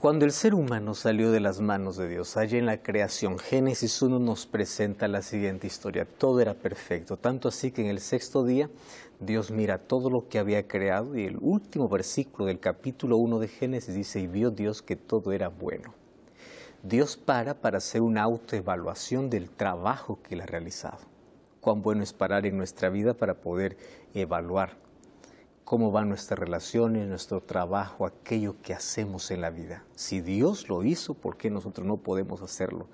Cuando el ser humano salió de las manos de Dios, allá en la creación, Génesis 1 nos presenta la siguiente historia. Todo era perfecto, tanto así que en el sexto día Dios mira todo lo que había creado y el último versículo del capítulo 1 de Génesis dice, y vio Dios que todo era bueno. Dios para para hacer una autoevaluación del trabajo que él ha realizado. Cuán bueno es parar en nuestra vida para poder evaluar cómo van nuestras relaciones, nuestro trabajo, aquello que hacemos en la vida. Si Dios lo hizo, ¿por qué nosotros no podemos hacerlo?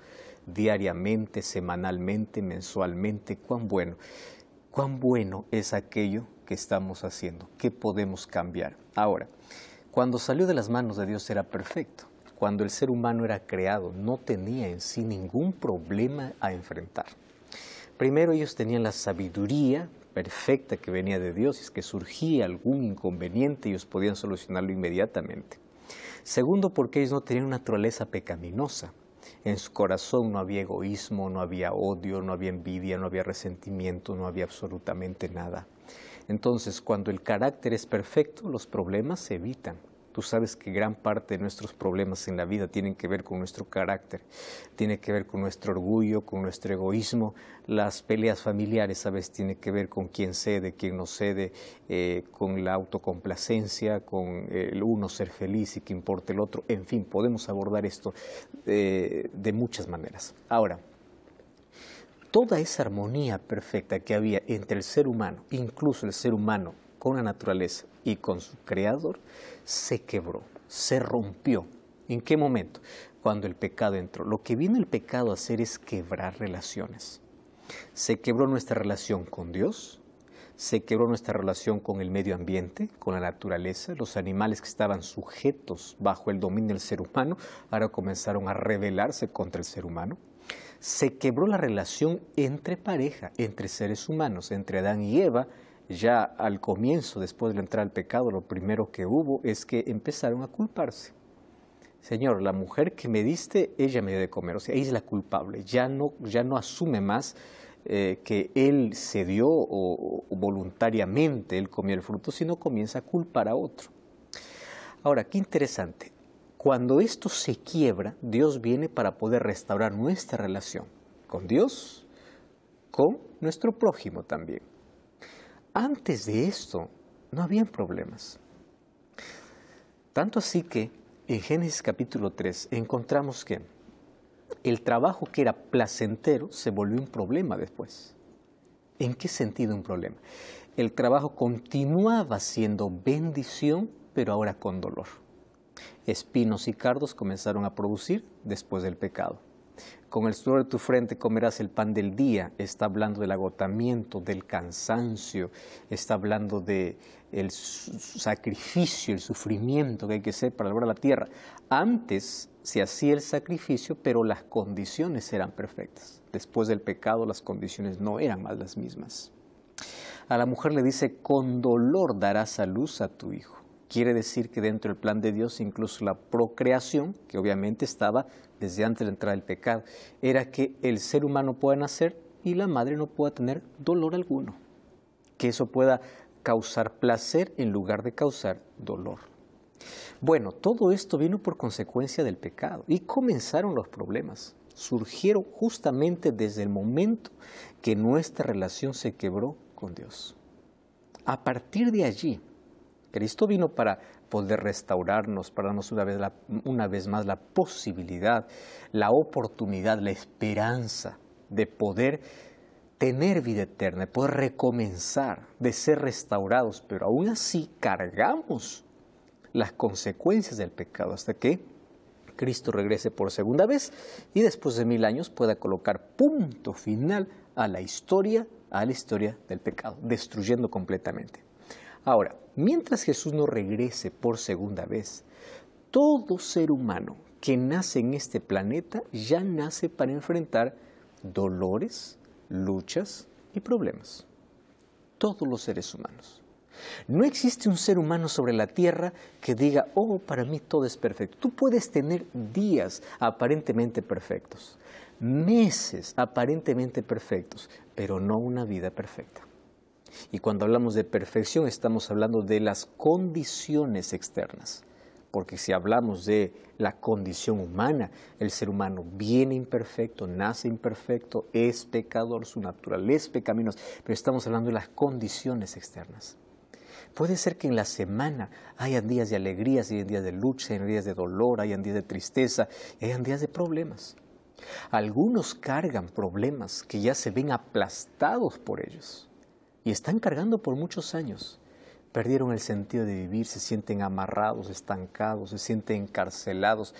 Diariamente, semanalmente, mensualmente, cuán bueno. Cuán bueno es aquello que estamos haciendo, qué podemos cambiar. Ahora, cuando salió de las manos de Dios era perfecto. Cuando el ser humano era creado, no tenía en sí ningún problema a enfrentar. Primero ellos tenían la sabiduría perfecta que venía de Dios, es que surgía algún inconveniente, y ellos podían solucionarlo inmediatamente. Segundo, porque ellos no tenían una naturaleza pecaminosa. En su corazón no había egoísmo, no había odio, no había envidia, no había resentimiento, no había absolutamente nada. Entonces, cuando el carácter es perfecto, los problemas se evitan. Tú sabes que gran parte de nuestros problemas en la vida tienen que ver con nuestro carácter, tiene que ver con nuestro orgullo, con nuestro egoísmo. Las peleas familiares a veces tienen que ver con quién cede, quién no cede, eh, con la autocomplacencia, con el uno ser feliz y que importe el otro. En fin, podemos abordar esto eh, de muchas maneras. Ahora, toda esa armonía perfecta que había entre el ser humano, incluso el ser humano con la naturaleza, y con su creador, se quebró, se rompió. ¿En qué momento? Cuando el pecado entró. Lo que viene el pecado a hacer es quebrar relaciones. Se quebró nuestra relación con Dios, se quebró nuestra relación con el medio ambiente, con la naturaleza, los animales que estaban sujetos bajo el dominio del ser humano, ahora comenzaron a rebelarse contra el ser humano. Se quebró la relación entre pareja, entre seres humanos, entre Adán y Eva, ya al comienzo, después de entrar al pecado, lo primero que hubo es que empezaron a culparse. Señor, la mujer que me diste, ella me dio de comer, o sea, ella es la culpable, ya no, ya no asume más eh, que él se dio o voluntariamente él comió el fruto, sino comienza a culpar a otro. Ahora, qué interesante, cuando esto se quiebra, Dios viene para poder restaurar nuestra relación con Dios, con nuestro prójimo también. Antes de esto no habían problemas. Tanto así que en Génesis capítulo 3 encontramos que el trabajo que era placentero se volvió un problema después. ¿En qué sentido un problema? El trabajo continuaba siendo bendición, pero ahora con dolor. Espinos y cardos comenzaron a producir después del pecado. Con el sudor de tu frente comerás el pan del día. Está hablando del agotamiento, del cansancio, está hablando de sacrificio, el sufrimiento que hay que hacer para lograr la tierra. Antes se hacía el sacrificio, pero las condiciones eran perfectas. Después del pecado las condiciones no eran más las mismas. A la mujer le dice, con dolor darás a luz a tu hijo Quiere decir que dentro del plan de Dios, incluso la procreación, que obviamente estaba desde antes de la entrada del pecado, era que el ser humano pueda nacer y la madre no pueda tener dolor alguno. Que eso pueda causar placer en lugar de causar dolor. Bueno, todo esto vino por consecuencia del pecado y comenzaron los problemas. Surgieron justamente desde el momento que nuestra relación se quebró con Dios. A partir de allí, Cristo vino para poder restaurarnos, para darnos una vez, más la posibilidad, la oportunidad, la esperanza de poder tener vida eterna, de poder recomenzar, de ser restaurados, pero aún así cargamos las consecuencias del pecado hasta que Cristo regrese por segunda vez y después de mil años pueda colocar punto final a la historia, a la historia del pecado, destruyendo completamente. Ahora, mientras Jesús no regrese por segunda vez, todo ser humano que nace en este planeta ya nace para enfrentar dolores, luchas y problemas. Todos los seres humanos. No existe un ser humano sobre la Tierra que diga, oh, para mí todo es perfecto. Tú puedes tener días aparentemente perfectos, meses aparentemente perfectos, pero no una vida perfecta. Y cuando hablamos de perfección estamos hablando de las condiciones externas, porque si hablamos de la condición humana, el ser humano viene imperfecto, nace imperfecto, es pecador, su naturaleza es pecaminosa, pero estamos hablando de las condiciones externas. Puede ser que en la semana hayan días de alegrías, hayan días de lucha, hayan días de dolor, hayan días de tristeza, hayan días de problemas. Algunos cargan problemas que ya se ven aplastados por ellos y están cargando por muchos años. Perdieron el sentido de vivir, se sienten amarrados, estancados, se sienten encarcelados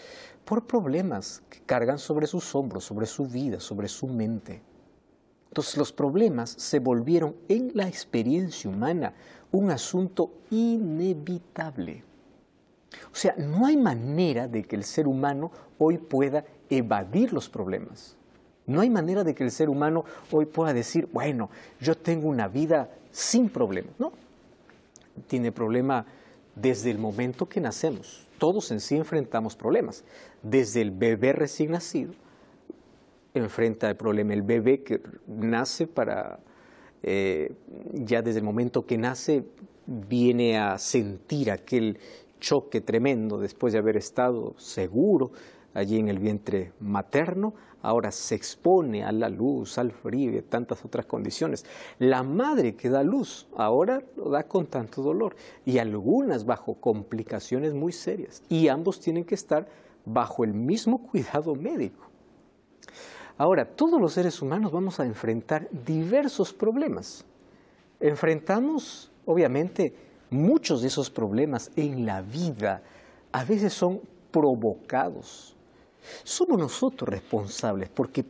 por problemas que cargan sobre sus hombros, sobre su vida, sobre su mente. Entonces los problemas se volvieron en la experiencia humana un asunto inevitable. O sea, no hay manera de que el ser humano hoy pueda evadir los problemas. No hay manera de que el ser humano hoy pueda decir, bueno, yo tengo una vida sin problemas. No, tiene problema desde el momento que nacemos. Todos en sí enfrentamos problemas. Desde el bebé recién nacido enfrenta el problema. El bebé que nace para, eh, ya desde el momento que nace, viene a sentir aquel choque tremendo después de haber estado seguro allí en el vientre materno, ahora se expone a la luz, al frío y tantas otras condiciones. La madre que da luz ahora lo da con tanto dolor y algunas bajo complicaciones muy serias y ambos tienen que estar bajo el mismo cuidado médico. Ahora, todos los seres humanos vamos a enfrentar diversos problemas. Enfrentamos, obviamente, muchos de esos problemas en la vida. A veces son provocados somos nosotros responsables, porque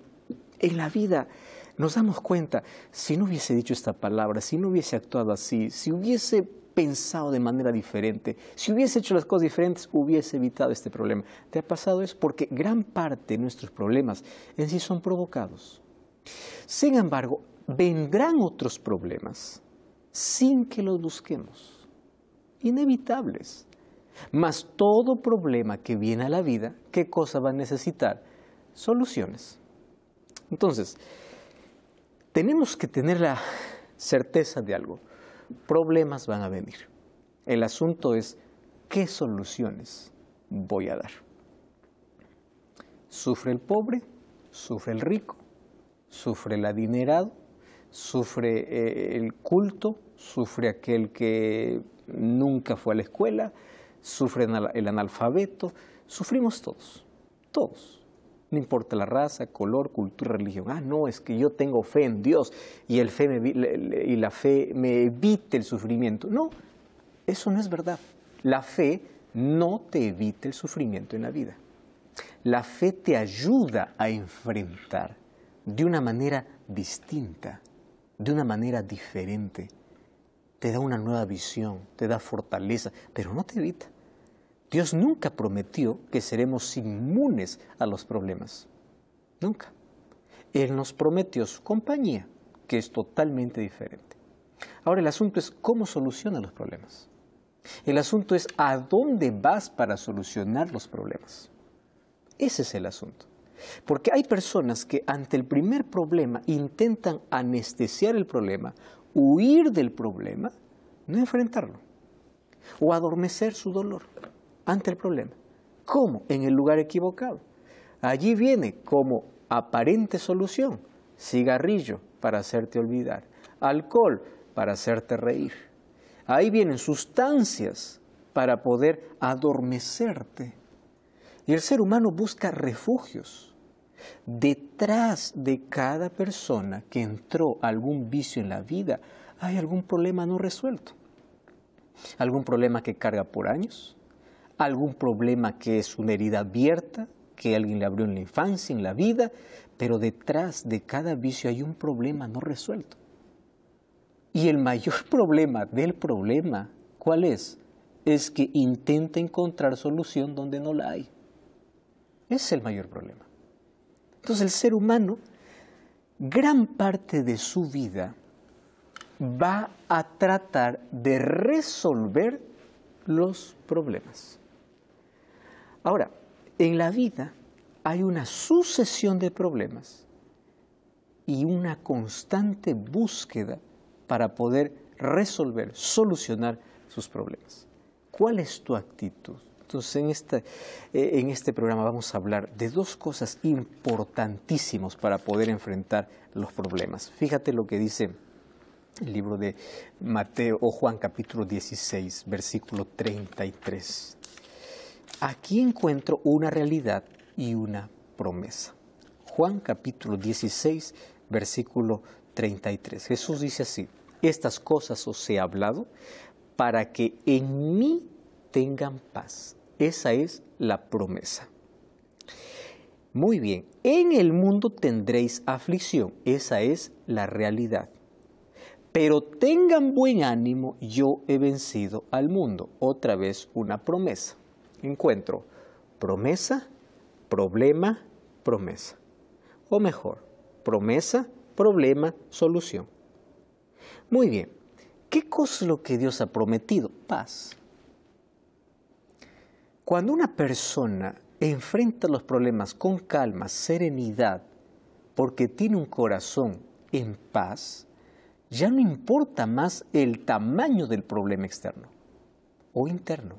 en la vida nos damos cuenta, si no hubiese dicho esta palabra, si no hubiese actuado así, si hubiese pensado de manera diferente, si hubiese hecho las cosas diferentes, hubiese evitado este problema. ¿Te ha pasado eso? Porque gran parte de nuestros problemas en sí son provocados. Sin embargo, vendrán otros problemas sin que los busquemos, inevitables. Mas todo problema que viene a la vida, ¿qué cosa va a necesitar? Soluciones. Entonces, tenemos que tener la certeza de algo. Problemas van a venir. El asunto es qué soluciones voy a dar. Sufre el pobre, sufre el rico, sufre el adinerado, sufre eh, el culto, sufre aquel que nunca fue a la escuela, sufren el analfabeto, sufrimos todos, todos. No importa la raza, color, cultura, religión. Ah, no, es que yo tengo fe en Dios y, y la fe me evite el sufrimiento. No, eso no es verdad. La fe no te evita el sufrimiento en la vida. La fe te ayuda a enfrentar de una manera distinta, de una manera diferente te da una nueva visión, te da fortaleza, pero no te evita. Dios nunca prometió que seremos inmunes a los problemas. Nunca. Él nos prometió su compañía, que es totalmente diferente. Ahora el asunto es cómo soluciona los problemas. El asunto es a dónde vas para solucionar los problemas. Ese es el asunto. Porque hay personas que ante el primer problema intentan anestesiar el problema, huir del problema, no enfrentarlo, o adormecer su dolor ante el problema. ¿Cómo? En el lugar equivocado. Allí viene como aparente solución cigarrillo para hacerte olvidar, alcohol para hacerte reír. Ahí vienen sustancias para poder adormecerte. Y el ser humano busca refugios Detrás de cada persona que entró a algún vicio en la vida, hay algún problema no resuelto. Algún problema que carga por años, algún problema que es una herida abierta, que alguien le abrió en la infancia, en la vida, pero detrás de cada vicio hay un problema no resuelto. Y el mayor problema del problema, ¿cuál es? Es que intenta encontrar solución donde no la hay. es el mayor problema. Entonces el ser humano, gran parte de su vida va a tratar de resolver los problemas. Ahora, en la vida hay una sucesión de problemas y una constante búsqueda para poder resolver, solucionar sus problemas. ¿Cuál es tu actitud? Entonces, eh, en este, programa vamos a hablar de dos cosas importantísimas para poder enfrentar los problemas. Fíjate lo que dice el libro de Mateo o Juan capítulo 16, versículo 33. Aquí encuentro una realidad y una promesa. Juan capítulo 16, versículo 33. Jesús dice así, estas cosas os he hablado para que en mí tengan paz. Esa es la promesa. Muy bien, en el mundo tendréis aflicción, esa es la realidad. Pero tengan buen ánimo, yo he vencido al mundo. Otra vez una promesa. Encuentro promesa, problema, promesa. O mejor, promesa, problema, solución. Muy bien, ¿qué cosa es lo que Dios ha prometido? Paz. Cuando una persona enfrenta los problemas con calma, serenidad, porque tiene un corazón en paz, ya no importa más el tamaño del problema externo o interno.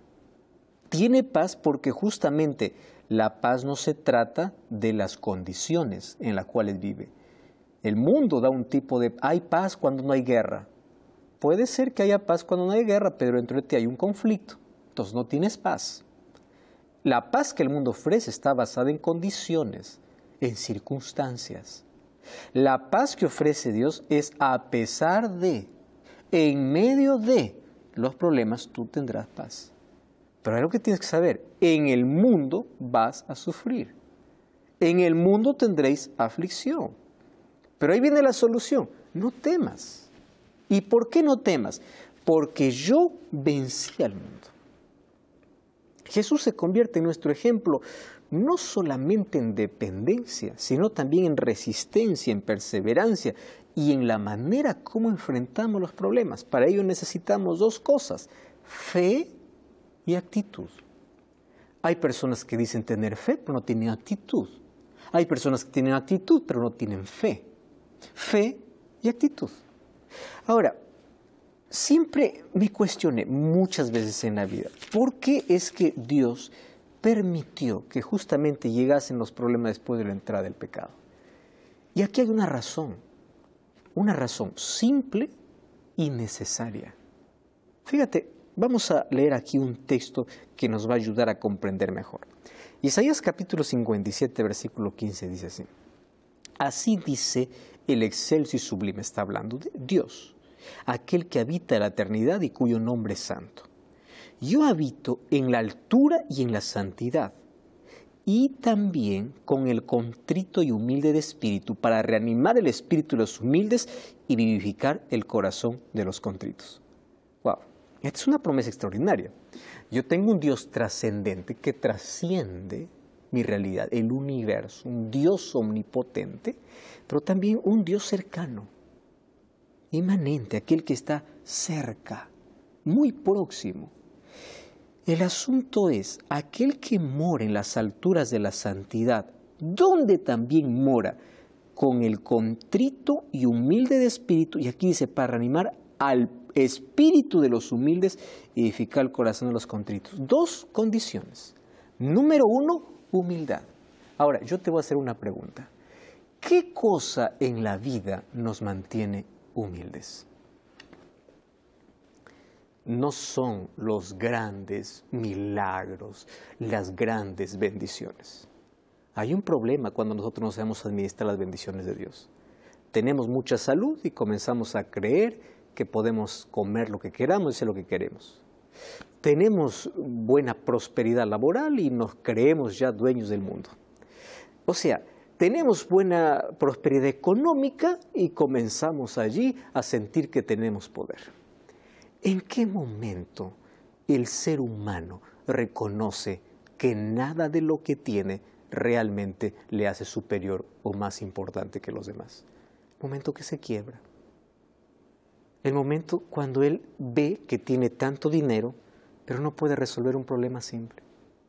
Tiene paz porque justamente la paz no se trata de las condiciones en las cuales vive. El mundo da un tipo de... Hay paz cuando no hay guerra. Puede ser que haya paz cuando no hay guerra, pero entre ti hay un conflicto. Entonces no tienes paz. La paz que el mundo ofrece está basada en condiciones, en circunstancias. La paz que ofrece Dios es a pesar de, en medio de los problemas tú tendrás paz. Pero hay algo que tienes que saber, en el mundo vas a sufrir. En el mundo tendréis aflicción. Pero ahí viene la solución, no temas. ¿Y por qué no temas? Porque yo vencí al mundo. Jesús se convierte en nuestro ejemplo no solamente en dependencia, sino también en resistencia, en perseverancia y en la manera como enfrentamos los problemas. Para ello necesitamos dos cosas, fe y actitud. Hay personas que dicen tener fe, pero no tienen actitud. Hay personas que tienen actitud, pero no tienen fe. Fe y actitud. Ahora, siempre me cuestioné muchas veces en la vida, ¿por qué es que Dios permitió que justamente llegasen los problemas después de la entrada del pecado? Y aquí hay una razón, una razón simple y necesaria. Fíjate, vamos a leer aquí un texto que nos va a ayudar a comprender mejor. Isaías capítulo 57, versículo 15 dice así. Así dice el excelso y sublime, está hablando de Dios aquel que habita la eternidad y cuyo nombre es santo. Yo habito en la altura y en la santidad, y también con el contrito y humilde de espíritu, para reanimar el espíritu de los humildes y vivificar el corazón de los contritos. ¡Wow! Esta es una promesa extraordinaria. Yo tengo un Dios trascendente que trasciende mi realidad, el universo, un Dios omnipotente, pero también un Dios cercano, Emanente, aquel que está cerca, muy próximo. El asunto es, aquel que mora en las alturas de la santidad, donde también mora con el contrito y humilde de espíritu, y aquí dice, para animar al espíritu de los humildes y edificar el corazón de los contritos. Dos condiciones. Número uno, humildad. Ahora, yo te voy a hacer una pregunta. ¿Qué cosa en la vida nos mantiene humildes. No son los grandes milagros, las grandes bendiciones. Hay un problema cuando nosotros no sabemos administrar las bendiciones de Dios. Tenemos mucha salud y comenzamos a creer que podemos comer lo que queramos y hacer lo que queremos. Tenemos buena prosperidad laboral y nos creemos ya dueños del mundo. O sea, tenemos buena prosperidad económica y comenzamos allí a sentir que tenemos poder. ¿En qué momento el ser humano reconoce que nada de lo que tiene realmente le hace superior o más importante que los demás? El momento que se quiebra. El momento cuando él ve que tiene tanto dinero, pero no puede resolver un problema simple,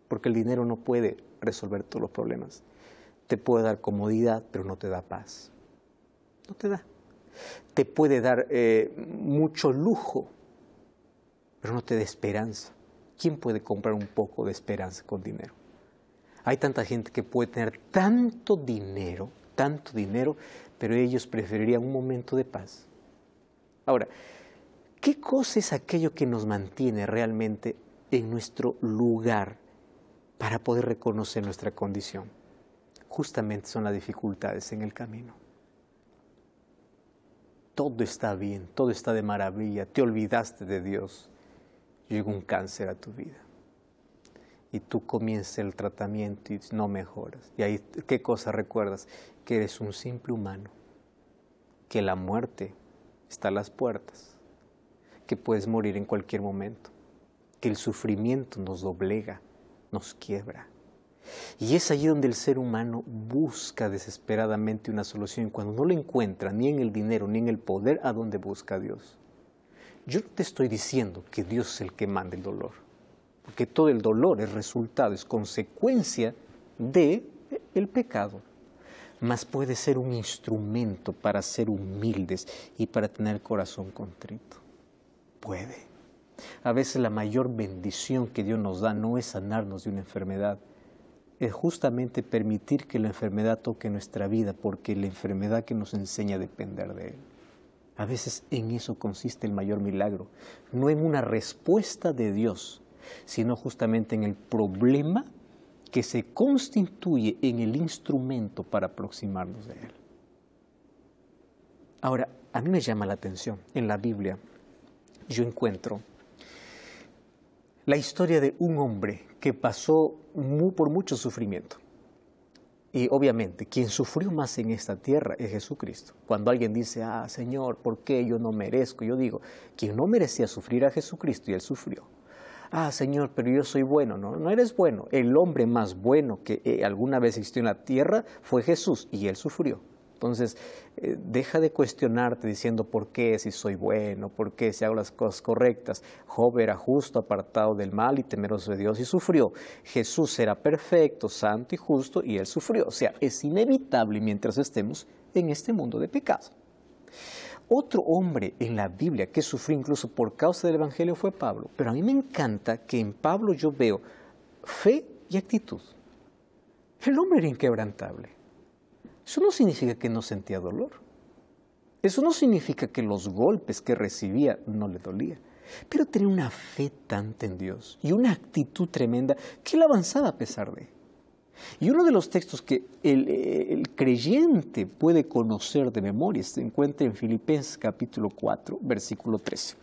porque el dinero no puede resolver todos los problemas. Te puede dar comodidad, pero no te da paz. No te da. Te puede dar eh, mucho lujo, pero no te da esperanza. ¿Quién puede comprar un poco de esperanza con dinero? Hay tanta gente que puede tener tanto dinero, tanto dinero, pero ellos preferirían un momento de paz. Ahora, ¿qué cosa es aquello que nos mantiene realmente en nuestro lugar para poder reconocer nuestra condición? justamente son las dificultades en el camino. Todo está bien, todo está de maravilla, te olvidaste de Dios, llegó un cáncer a tu vida. Y tú comienzas el tratamiento y no mejoras. Y ahí, ¿qué cosa recuerdas? Que eres un simple humano, que la muerte está a las puertas, que puedes morir en cualquier momento, que el sufrimiento nos doblega, nos quiebra y es allí donde el ser humano busca desesperadamente una solución, cuando no la encuentra ni en el dinero ni en el poder, a dónde busca Dios. Yo no te estoy diciendo que Dios es el que manda el dolor, porque todo el dolor es resultado, es consecuencia de el pecado. Mas puede ser un instrumento para ser humildes y para tener corazón contrito. Puede. A veces la mayor bendición que Dios nos da no es sanarnos de una enfermedad, es justamente permitir que la enfermedad toque nuestra vida, porque la enfermedad que nos enseña a depender de Él. A veces en eso consiste el mayor milagro, no en una respuesta de Dios, sino justamente en el problema que se constituye en el instrumento para aproximarnos de Él. Ahora, a mí me llama la atención, en la Biblia yo encuentro la historia de un hombre que pasó por mucho sufrimiento. Y obviamente, quien sufrió más en esta tierra es Jesucristo. Cuando alguien dice, ah, Señor, ¿por qué yo no merezco? Yo digo, quien no merecía sufrir a Jesucristo y él sufrió. Ah, Señor, pero yo soy bueno. No, no eres bueno. El hombre más bueno que eh, alguna vez existió en la tierra fue Jesús y él sufrió. Entonces, eh, deja de cuestionarte diciendo por qué si soy bueno, por qué si hago las cosas correctas. Job era justo, apartado del mal y temeroso de Dios y sufrió. Jesús era perfecto, santo y justo y él sufrió. O sea, es inevitable mientras estemos en este mundo de pecado. Otro hombre en la Biblia que sufrió incluso por causa del Evangelio fue Pablo, pero a mí me encanta que en Pablo yo veo fe y actitud. El hombre era inquebrantable. Eso no significa que no sentía dolor. Eso no significa que los golpes que recibía no le dolía. Pero tenía una fe tanta en Dios y una actitud tremenda que él avanzaba a pesar de. Y uno de los textos que el, el creyente puede conocer de memoria se encuentra en Filipenses capítulo 4, versículo 13.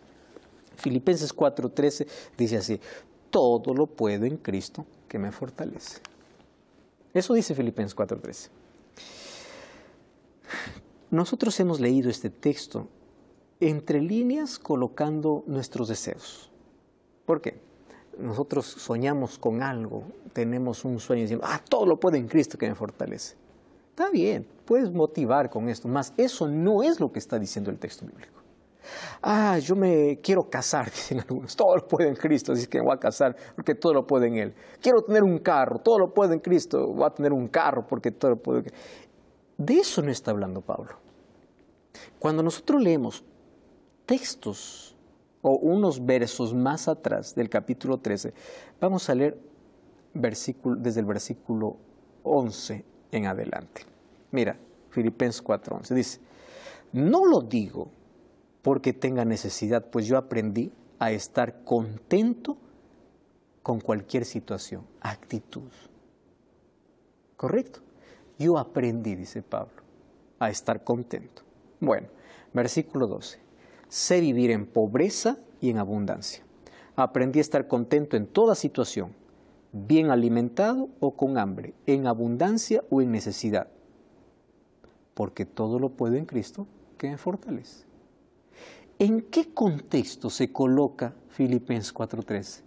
Filipenses 4, 13 dice así, todo lo puedo en Cristo que me fortalece. Eso dice Filipenses 4, 13. Nosotros hemos leído este texto entre líneas colocando nuestros deseos. ¿Por qué? Nosotros soñamos con algo, tenemos un sueño y decimos, ah, todo lo puede en Cristo que me fortalece. Está bien, puedes motivar con esto, más. eso no es lo que está diciendo el texto bíblico. Ah, yo me quiero casar, dicen algunos. Todo lo puede en Cristo, así que voy a casar porque todo lo puede en Él. Quiero tener un carro, todo lo puede en Cristo, voy a tener un carro porque todo lo puede en Él. De eso no está hablando Pablo. Cuando nosotros leemos textos o unos versos más atrás del capítulo 13, vamos a leer versículo, desde el versículo 11 en adelante. Mira, Filipenses 4:11 dice, no lo digo porque tenga necesidad, pues yo aprendí a estar contento con cualquier situación, actitud. ¿Correcto? Yo aprendí, dice Pablo, a estar contento. Bueno, versículo 12. Sé vivir en pobreza y en abundancia. Aprendí a estar contento en toda situación, bien alimentado o con hambre, en abundancia o en necesidad. Porque todo lo puedo en Cristo que me fortalece. ¿En qué contexto se coloca Filipenses 4:13?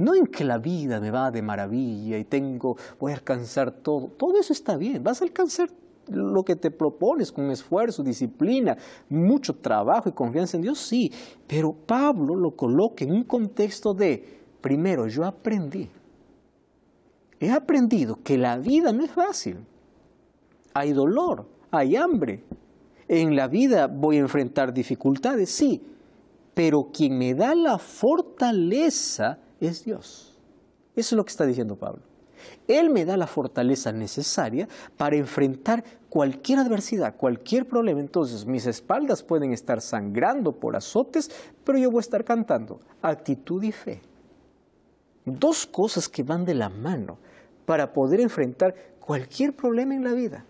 No en que la vida me va de maravilla y tengo, voy a alcanzar todo. Todo eso está bien, vas a alcanzar lo que te propones con esfuerzo, disciplina, mucho trabajo y confianza en Dios, sí. Pero Pablo lo coloca en un contexto de, primero, yo aprendí. He aprendido que la vida no es fácil. Hay dolor, hay hambre. En la vida voy a enfrentar dificultades, sí. Pero quien me da la fortaleza, es Dios. Eso es lo que está diciendo Pablo. Él me da la fortaleza necesaria para enfrentar cualquier adversidad, cualquier problema. Entonces mis espaldas pueden estar sangrando por azotes, pero yo voy a estar cantando. Actitud y fe. Dos cosas que van de la mano para poder enfrentar cualquier problema en la vida.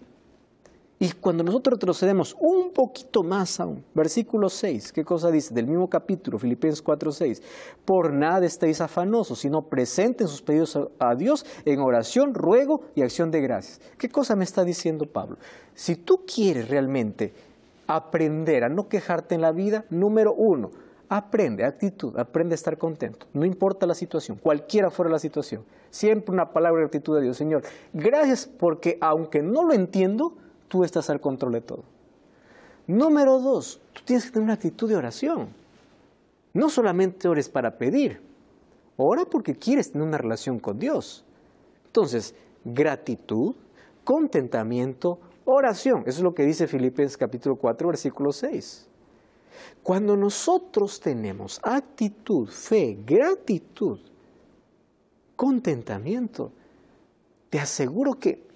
Y cuando nosotros retrocedemos un poquito más aún, versículo 6, ¿qué cosa dice? Del mismo capítulo, Filipenses 4, 6. Por nada estéis afanosos, sino presenten sus pedidos a Dios en oración, ruego y acción de gracias. ¿Qué cosa me está diciendo Pablo? Si tú quieres realmente aprender a no quejarte en la vida, número uno, aprende actitud, aprende a estar contento, no importa la situación, cualquiera fuera la situación. Siempre una palabra de actitud de Dios, Señor. Gracias porque aunque no lo entiendo, tú estás al control de todo. Número dos, tú tienes que tener una actitud de oración. No solamente ores para pedir, ora porque quieres tener una relación con Dios. Entonces, gratitud, contentamiento, oración. Eso es lo que dice Filipenses capítulo 4, versículo 6. Cuando nosotros tenemos actitud, fe, gratitud, contentamiento, te aseguro que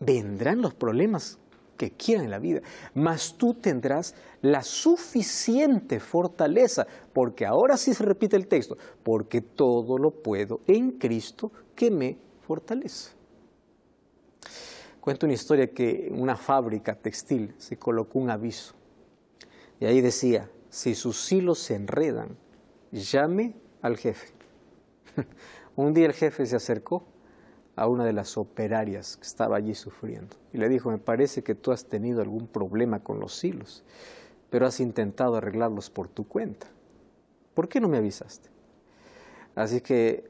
vendrán los problemas que quieran en la vida, mas tú tendrás la suficiente fortaleza, porque ahora sí se repite el texto, porque todo lo puedo en Cristo que me fortalece. Cuento una historia que en una fábrica textil se colocó un aviso y ahí decía, si sus hilos se enredan, llame al jefe. un día el jefe se acercó a una de las operarias que estaba allí sufriendo y le dijo, me parece que tú has tenido algún problema con los hilos, pero has intentado arreglarlos por tu cuenta. ¿Por qué no me avisaste? Así que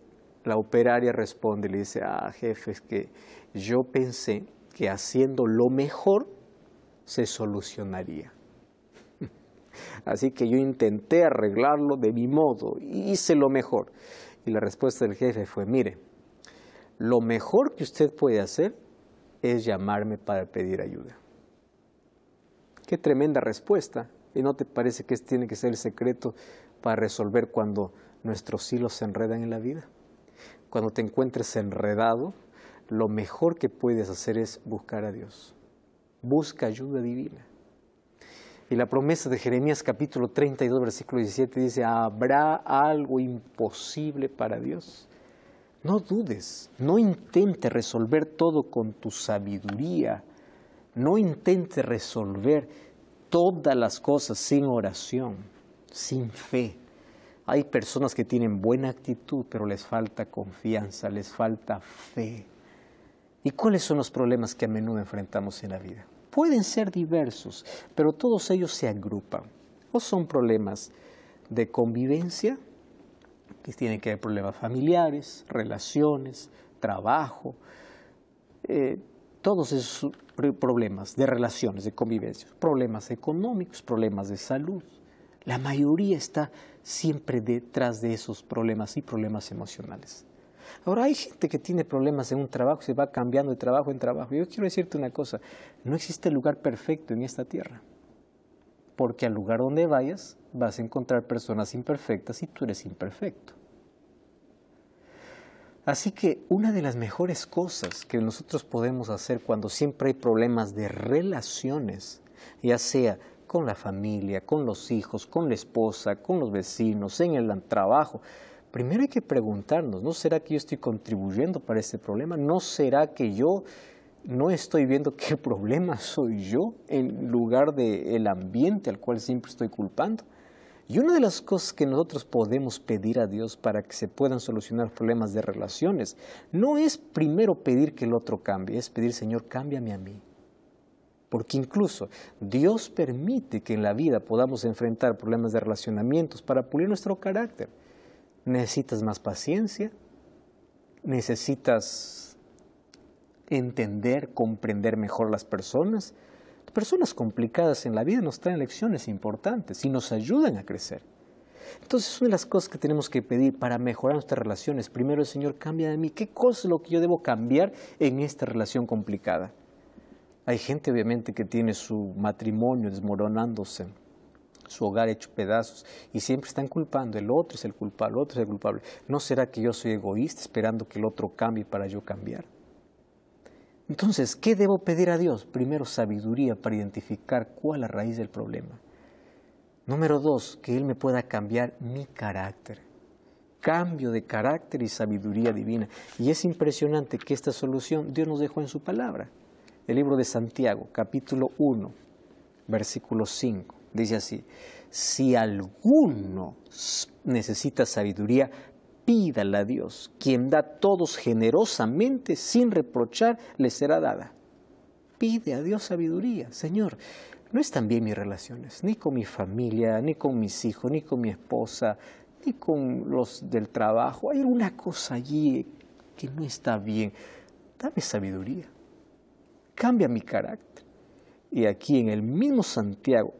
la operaria responde y le dice, ah, jefe, es que yo pensé que haciendo lo mejor se solucionaría. Así que yo intenté arreglarlo de mi modo, hice lo mejor. Y la respuesta del jefe fue, mire, lo mejor que usted puede hacer es llamarme para pedir ayuda. Qué tremenda respuesta. ¿Y no te parece que este tiene que ser el secreto para resolver cuando nuestros hilos se enredan en la vida? Cuando te encuentres enredado, lo mejor que puedes hacer es buscar a Dios. Busca ayuda divina. Y la promesa de Jeremías capítulo 32, versículo 17 dice, habrá algo imposible para Dios. No dudes, no intentes resolver todo con tu sabiduría, no intentes resolver todas las cosas sin oración, sin fe. Hay personas que tienen buena actitud, pero les falta confianza, les falta fe. ¿Y cuáles son los problemas que a menudo enfrentamos en la vida? Pueden ser diversos, pero todos ellos se agrupan. O son problemas de convivencia, tiene tienen que haber problemas familiares, relaciones, trabajo, eh, todos esos problemas de relaciones, de convivencia, problemas económicos, problemas de salud. La mayoría está siempre detrás de esos problemas y problemas emocionales. Ahora hay gente que tiene problemas en un trabajo, se va cambiando de trabajo en trabajo. Yo quiero decirte una cosa, no existe lugar perfecto en esta tierra, porque al lugar donde vayas vas a encontrar personas imperfectas y tú eres imperfecto. Así que una de las mejores cosas que nosotros podemos hacer cuando siempre hay problemas de relaciones, ya sea con la familia, con los hijos, con la esposa, con los vecinos, en el trabajo, primero hay que preguntarnos, ¿no será que yo estoy contribuyendo para este problema? ¿No será que yo no estoy viendo qué problema soy yo en lugar del ambiente al cual siempre estoy culpando? Y una de las cosas que nosotros podemos pedir a Dios para que se puedan solucionar problemas de relaciones no es primero pedir que el otro cambie, es pedir, Señor, cámbiame a mí. Porque incluso Dios permite que en la vida podamos enfrentar problemas de relacionamientos para pulir nuestro carácter. Necesitas más paciencia, necesitas entender, comprender mejor las personas, personas complicadas en la vida nos traen lecciones importantes y nos ayudan a crecer. Entonces, una de las cosas que tenemos que pedir para mejorar nuestras relaciones, primero el Señor cambia de mí, ¿qué cosa es lo que yo debo cambiar en esta relación complicada? Hay gente obviamente que tiene su matrimonio desmoronándose, su hogar hecho pedazos y siempre están culpando, el otro es el culpable, el otro es el culpable. ¿No será que yo soy egoísta esperando que el otro cambie para yo cambiar? Entonces, ¿qué debo pedir a Dios? Primero, sabiduría para identificar cuál es la raíz del problema. Número dos, que Él me pueda cambiar mi carácter. Cambio de carácter y sabiduría divina. Y es impresionante que esta solución Dios nos dejó en su palabra. El libro de Santiago, capítulo 1, versículo 5, dice así, si alguno necesita sabiduría, pídala a Dios. Quien da todos generosamente, sin reprochar, le será dada. Pide a Dios sabiduría. Señor, no están bien mis relaciones, ni con mi familia, ni con mis hijos, ni con mi esposa, ni con los del trabajo. Hay una cosa allí que no está bien. Dame sabiduría. Cambia mi carácter. Y aquí en el mismo Santiago,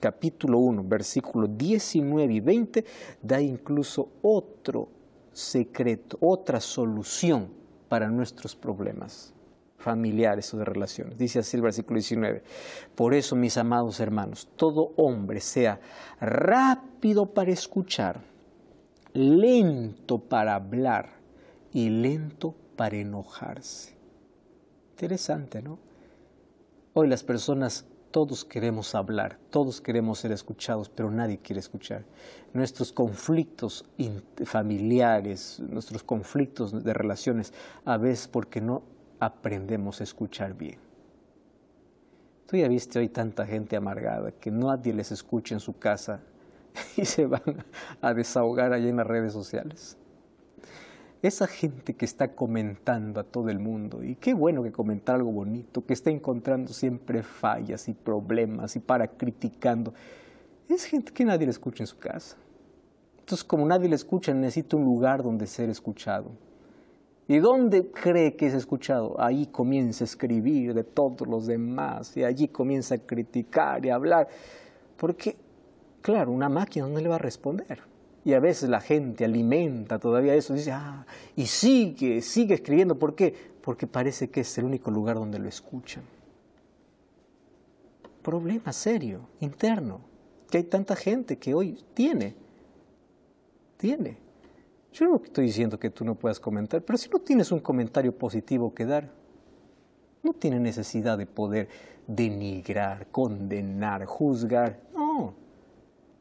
capítulo 1, versículos 19 y 20, da incluso otro secreto, otra solución para nuestros problemas familiares o de relaciones. Dice así el versículo 19. Por eso, mis amados hermanos, todo hombre sea rápido para escuchar, lento para hablar y lento para enojarse. Interesante, ¿no? Hoy las personas todos queremos hablar, todos queremos ser escuchados, pero nadie quiere escuchar. Nuestros conflictos familiares, nuestros conflictos de relaciones, a veces porque no aprendemos a escuchar bien. Tú ya viste hoy tanta gente amargada que nadie les escucha en su casa y se van a desahogar allá en las redes sociales esa gente que está comentando a todo el mundo, y qué bueno que comenta algo bonito, que está encontrando siempre fallas y problemas y para criticando, es gente que nadie le escucha en su casa. Entonces, como nadie le escucha, necesita un lugar donde ser escuchado. ¿Y dónde cree que es escuchado? Ahí comienza a escribir de todos los demás, y allí comienza a criticar y a hablar, porque, claro, una máquina no le va a responder y a veces la gente alimenta todavía eso, dice, ah, y sigue, sigue escribiendo. ¿Por qué? Porque parece que es el único lugar donde lo escuchan. Problema serio, interno, que hay tanta gente que hoy tiene. Tiene. Yo no estoy diciendo que tú no puedas comentar, pero si no tienes un comentario positivo que dar, no tiene necesidad de poder denigrar, condenar, juzgar. No,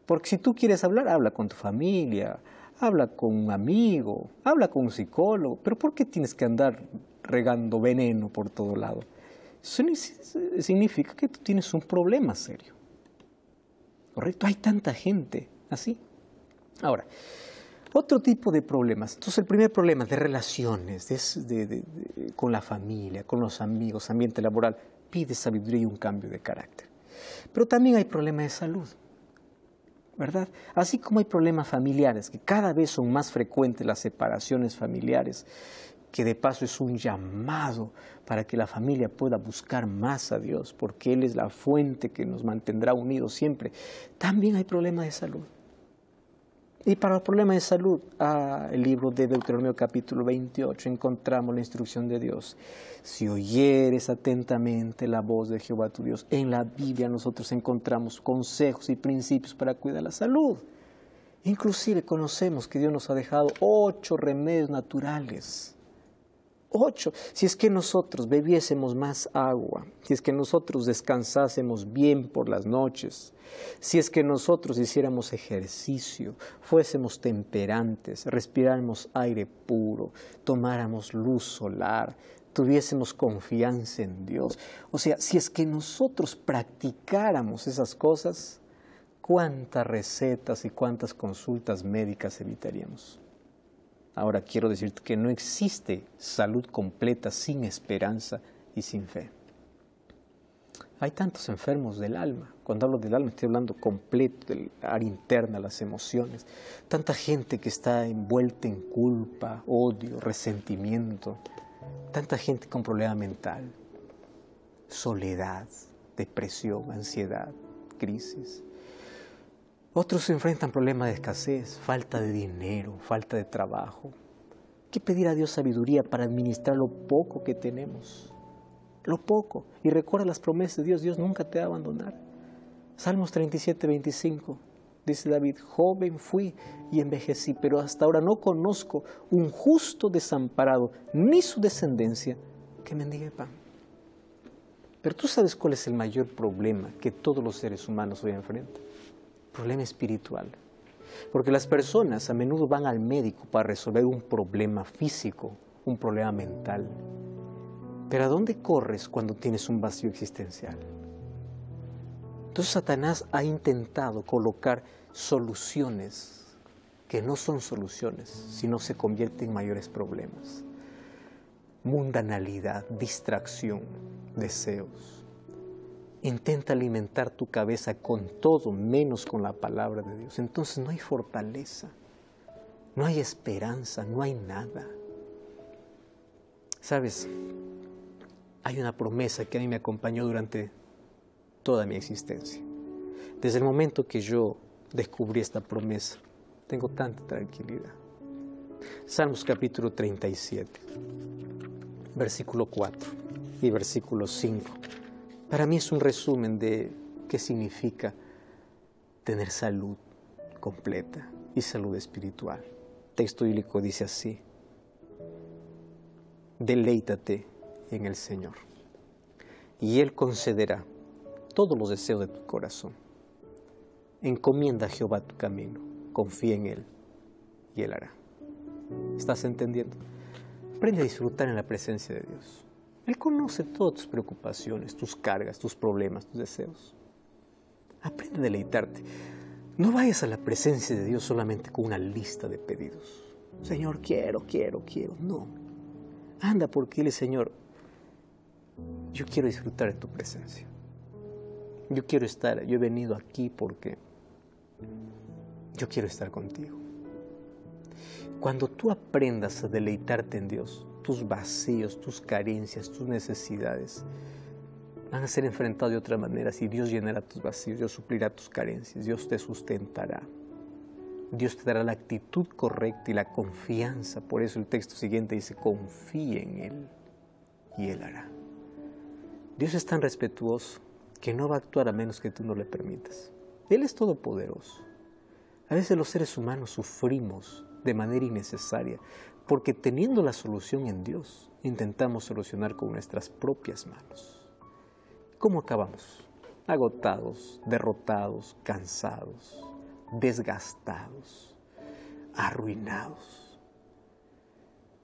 porque si tú quieres hablar, habla con tu familia, habla con un amigo, habla con un psicólogo, pero ¿por qué tienes que andar regando veneno por todo lado? Eso significa que tú tienes un problema serio. ¿Correcto? Hay tanta gente así. Ahora, otro tipo de problemas. Entonces, el primer problema de relaciones, de, con la familia, con los amigos, ambiente laboral, pide sabiduría y un cambio de carácter. Pero también hay problemas de salud. ¿verdad? Así como hay problemas familiares, que cada vez son más frecuentes las separaciones familiares, que de paso es un llamado para que la familia pueda buscar más a Dios, porque Él es la fuente que nos mantendrá unidos siempre. También hay problemas de salud. Y para el problemas de salud, ah, el libro de Deuteronomio capítulo 28, encontramos la instrucción de Dios. Si oyeres atentamente la voz de Jehová tu Dios, en la Biblia nosotros encontramos consejos y principios para cuidar la salud. Inclusive conocemos que Dios nos ha dejado ocho remedios naturales Ocho, Si es que nosotros bebiésemos más agua, si es que nosotros descansásemos bien por las noches, si es que nosotros hiciéramos ejercicio, fuésemos temperantes, respiráramos aire puro, tomáramos luz solar, tuviésemos confianza en Dios. O sea, si es que nosotros practicáramos esas cosas, cuántas recetas y cuántas consultas médicas evitaríamos. Ahora quiero decirte que no existe salud completa sin esperanza y sin fe. Hay tantos enfermos del alma. Cuando hablo del alma estoy hablando completo del área interna, las emociones. Tanta gente que está envuelta en culpa, odio, resentimiento. Tanta gente con problema mental, soledad, depresión, ansiedad, crisis. Otros se enfrentan problemas de escasez, falta de dinero, falta de trabajo. ¿Qué pedir a Dios sabiduría para administrar lo poco que tenemos? Lo poco. Y recuerda las promesas de Dios. Dios nunca te va a abandonar. Salmos 37, 25. Dice David, joven fui y envejecí, pero hasta ahora no conozco un justo desamparado, ni su descendencia, que mendigue pan. Pero tú sabes cuál es el mayor problema que todos los seres humanos hoy enfrentan problema espiritual. Porque las personas a menudo van al médico para resolver un problema físico, un problema mental. Pero ¿a dónde corres cuando tienes un vacío existencial? Entonces Satanás ha intentado colocar soluciones que no son soluciones, sino se convierten en mayores problemas. Mundanalidad, distracción, deseos. Intenta alimentar tu cabeza con todo menos con la palabra de Dios. Entonces no hay fortaleza, no hay esperanza, no hay nada. Sabes, hay una promesa que a mí me acompañó durante toda mi existencia. Desde el momento que yo descubrí esta promesa, tengo tanta tranquilidad. Salmos capítulo 37, versículo 4 y versículo 5 para mí es un resumen de qué significa tener salud completa y salud espiritual. texto bíblico dice así, deleítate en el Señor y Él concederá todos los deseos de tu corazón. Encomienda a Jehová tu camino, confía en Él y Él hará. ¿Estás entendiendo? Aprende a disfrutar en la presencia de Dios. Él conoce todas tus preocupaciones, tus cargas, tus problemas, tus deseos. Aprende a deleitarte. No vayas a la presencia de Dios solamente con una lista de pedidos. Señor, quiero, quiero, quiero. No. Anda porque dile, Señor, yo quiero disfrutar de tu presencia. Yo quiero estar, yo he venido aquí porque yo quiero estar contigo. Cuando tú aprendas a deleitarte en Dios, tus vacíos, tus carencias, tus necesidades van a ser enfrentados de otra manera. Si Dios llenará tus vacíos, Dios suplirá tus carencias, Dios te sustentará. Dios te dará la actitud correcta y la confianza. Por eso el texto siguiente dice, confía en Él y Él hará. Dios es tan respetuoso que no va a actuar a menos que tú no le permitas. Él es todopoderoso. A veces los seres humanos sufrimos de manera innecesaria porque teniendo la solución en Dios, intentamos solucionar con nuestras propias manos. ¿Cómo acabamos? Agotados, derrotados, cansados, desgastados, arruinados.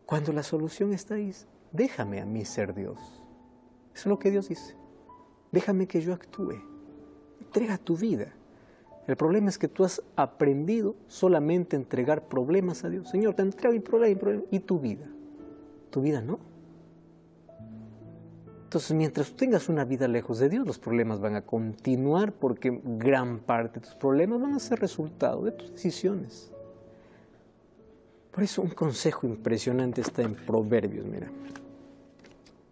Cuando la solución está ahí, déjame a mí ser Dios. es lo que Dios dice. Déjame que yo actúe. Entrega tu vida. El problema es que tú has aprendido solamente a entregar problemas a Dios. Señor, te entrego mi problema, mi problema y tu vida. Tu vida no. Entonces, mientras tú tengas una vida lejos de Dios, los problemas van a continuar porque gran parte de tus problemas van a ser resultado de tus decisiones. Por eso un consejo impresionante está en Proverbios, mira.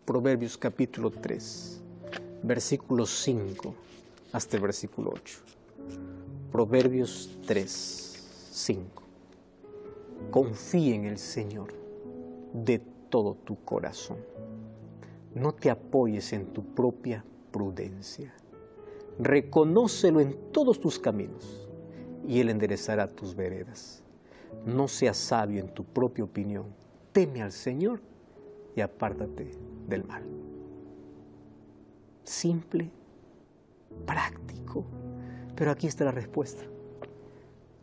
Proverbios capítulo 3, versículo 5 hasta el versículo 8. Proverbios 3, 5. Confía en el Señor de todo tu corazón. No te apoyes en tu propia prudencia. Reconócelo en todos tus caminos y Él enderezará tus veredas. No seas sabio en tu propia opinión. Teme al Señor y apártate del mal. Simple, práctico pero aquí está la respuesta.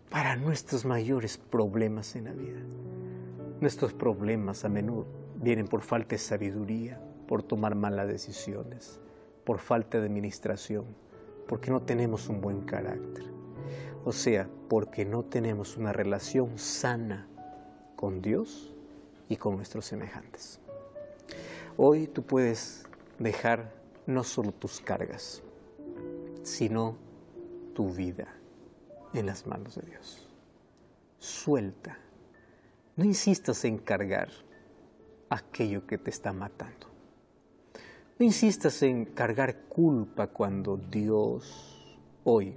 Para nuestros mayores problemas en la vida. Nuestros problemas a menudo vienen por falta de sabiduría, por tomar malas decisiones, por falta de administración, porque no tenemos un buen carácter. O sea, porque no tenemos una relación sana con Dios y con nuestros semejantes. Hoy tú puedes dejar no solo tus cargas, sino tu vida en las manos de Dios. Suelta. No insistas en cargar aquello que te está matando. No insistas en cargar culpa cuando Dios hoy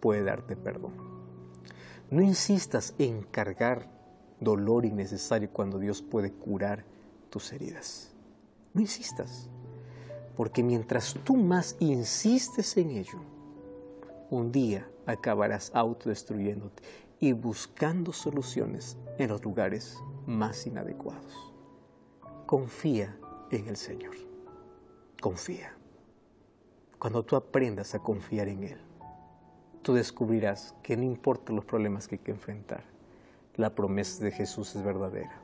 puede darte perdón. No insistas en cargar dolor innecesario cuando Dios puede curar tus heridas. No insistas, porque mientras tú más insistes en ello, un día acabarás autodestruyéndote y buscando soluciones en los lugares más inadecuados. Confía en el Señor. Confía. Cuando tú aprendas a confiar en Él, tú descubrirás que no importa los problemas que hay que enfrentar, la promesa de Jesús es verdadera.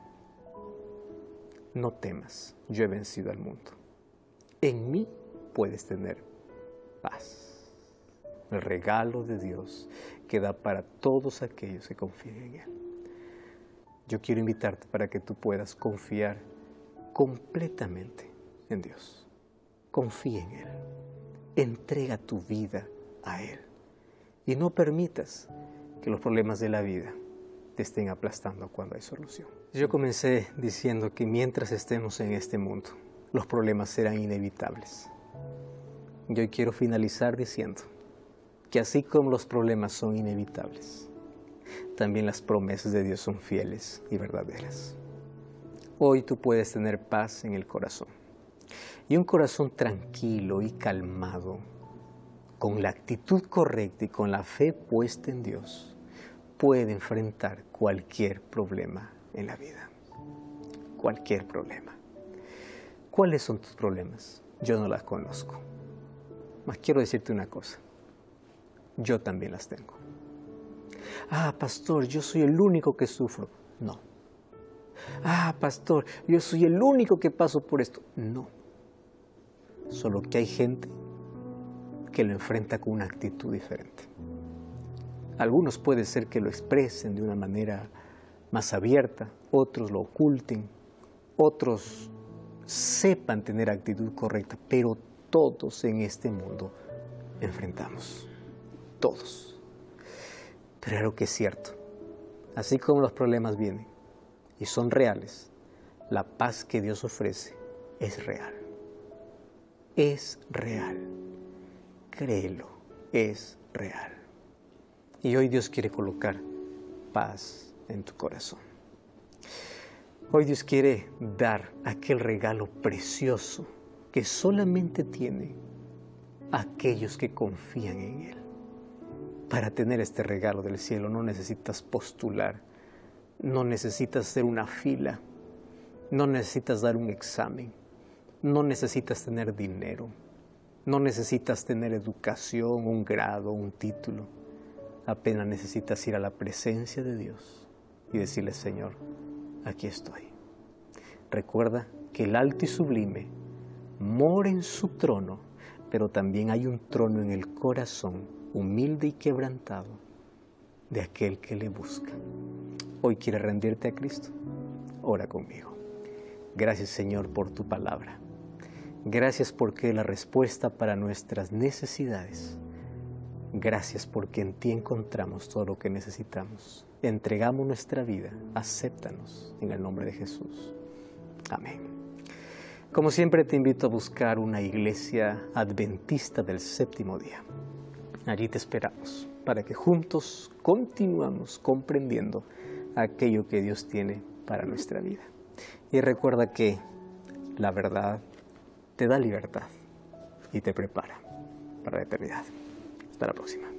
No temas, yo he vencido al mundo. En mí puedes tener paz el regalo de Dios que da para todos aquellos que confíen en Él. Yo quiero invitarte para que tú puedas confiar completamente en Dios. Confía en Él. Entrega tu vida a Él. Y no permitas que los problemas de la vida te estén aplastando cuando hay solución. Yo comencé diciendo que mientras estemos en este mundo, los problemas serán inevitables. Yo quiero finalizar diciendo que así como los problemas son inevitables, también las promesas de Dios son fieles y verdaderas. Hoy tú puedes tener paz en el corazón y un corazón tranquilo y calmado, con la actitud correcta y con la fe puesta en Dios, puede enfrentar cualquier problema en la vida. Cualquier problema. ¿Cuáles son tus problemas? Yo no las conozco. Mas quiero decirte una cosa yo también las tengo. Ah, pastor, yo soy el único que sufro. No. Ah, pastor, yo soy el único que paso por esto. No. Solo que hay gente que lo enfrenta con una actitud diferente. Algunos puede ser que lo expresen de una manera más abierta, otros lo oculten, otros sepan tener actitud correcta, pero todos en este mundo enfrentamos todos. Pero que es cierto. Así como los problemas vienen y son reales, la paz que Dios ofrece es real. Es real. Créelo, es real. Y hoy Dios quiere colocar paz en tu corazón. Hoy Dios quiere dar aquel regalo precioso que solamente tiene aquellos que confían en Él. Para tener este regalo del cielo no necesitas postular, no necesitas hacer una fila, no necesitas dar un examen, no necesitas tener dinero, no necesitas tener educación, un grado, un título. Apenas necesitas ir a la presencia de Dios y decirle, Señor, aquí estoy. Recuerda que el alto y sublime mora en su trono, pero también hay un trono en el corazón humilde y quebrantado de aquel que le busca. Hoy quiere rendirte a Cristo. Ora conmigo. Gracias Señor por tu palabra. Gracias porque la respuesta para nuestras necesidades. Gracias porque en ti encontramos todo lo que necesitamos. Entregamos nuestra vida. Acéptanos en el nombre de Jesús. Amén. Como siempre te invito a buscar una iglesia adventista del séptimo día. Allí te esperamos para que juntos continuamos comprendiendo aquello que Dios tiene para nuestra vida. Y recuerda que la verdad te da libertad y te prepara para la eternidad. Hasta la próxima.